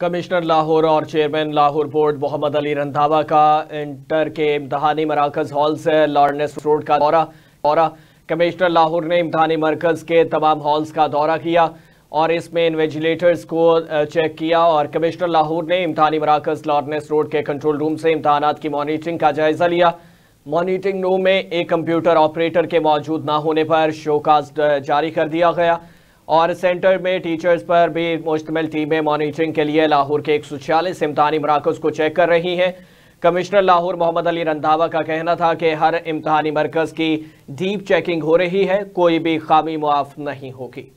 commissioner Lahore और chairman Lahore board Mohammad Ali Randhawa का inter के इम्तहानी मराकज हॉल से लॉर्डनेस रोड का दौरा दौरा कमिश्नर लाहौर ने इम्तहानी मरकज़ के तमाम हॉल्स का दौरा किया और इसमें इन्वेजिलेटर्स को चेक किया और कमिश्नर लाहौर ने इम्तहानी मराकज लॉर्डनेस रोड के कंट्रोल रूम से इम्तहान की मॉनिटरिंग का जायज़ा लिया मॉनिटरिंग रूम में एक कंप्यूटर ऑपरेटर के मौजूद ना होने पर शोकास्ट जारी कर दिया गया और सेंटर में टीचर्स पर भी मुश्तमिल टीमें मॉनिटरिंग के लिए लाहौर के एक सौ छियालीस इम्तहानी मराकज़ को चेक कर रही हैं कमिश्नर लाहौर मोहम्मद अली रंधावा का कहना था कि हर इम्तहानी मरकज़ की डीप चेकिंग हो रही है कोई भी खामी मुआफ नहीं होगी